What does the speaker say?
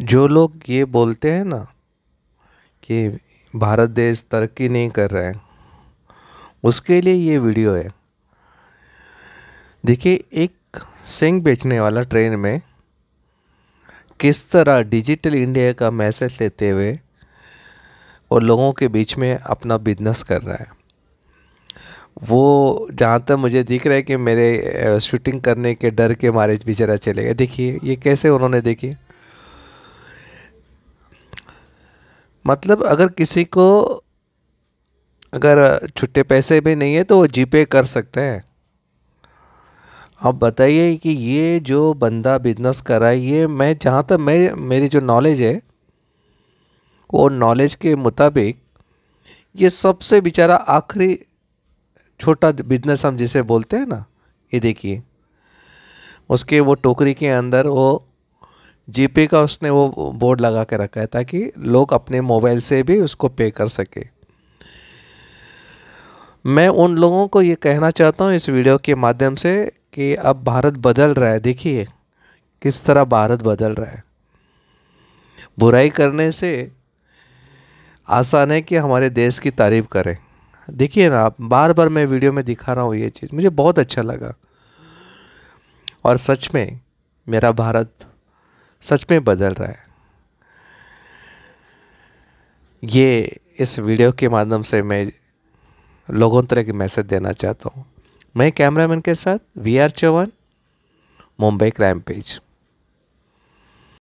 जो लोग ये बोलते हैं ना कि भारत देश तरक्की नहीं कर रहा है उसके लिए ये वीडियो है देखिए एक सिंह बेचने वाला ट्रेन में किस तरह डिजिटल इंडिया का मैसेज लेते हुए और लोगों के बीच में अपना बिजनेस कर रहा है वो जहाँ तक मुझे दिख रहा है कि मेरे शूटिंग करने के डर के मारे बेचारा चले गए देखिए ये कैसे उन्होंने देखिए मतलब अगर किसी को अगर छुट्टे पैसे भी नहीं है तो वो जीपे कर सकते हैं आप बताइए कि ये जो बंदा बिजनेस कर रहा है ये मैं जहाँ तक मैं मेरी जो नॉलेज है वो नॉलेज के मुताबिक ये सबसे बेचारा आखिरी छोटा बिजनेस हम जिसे बोलते हैं ना ये देखिए उसके वो टोकरी के अंदर वो जीपे का उसने वो बोर्ड लगा के रखा है ताकि लोग अपने मोबाइल से भी उसको पे कर सके मैं उन लोगों को ये कहना चाहता हूँ इस वीडियो के माध्यम से कि अब भारत बदल रहा है देखिए किस तरह भारत बदल रहा है बुराई करने से आसान है कि हमारे देश की तारीफ़ करें देखिए ना आप बार बार मैं वीडियो में दिखा रहा हूँ ये चीज़ मुझे बहुत अच्छा लगा और सच में मेरा भारत सच में बदल रहा है ये इस वीडियो के माध्यम से मैं लोगों तरह के मैसेज देना चाहता हूँ मैं कैमरामैन के साथ V R Chauhan Mumbai crime page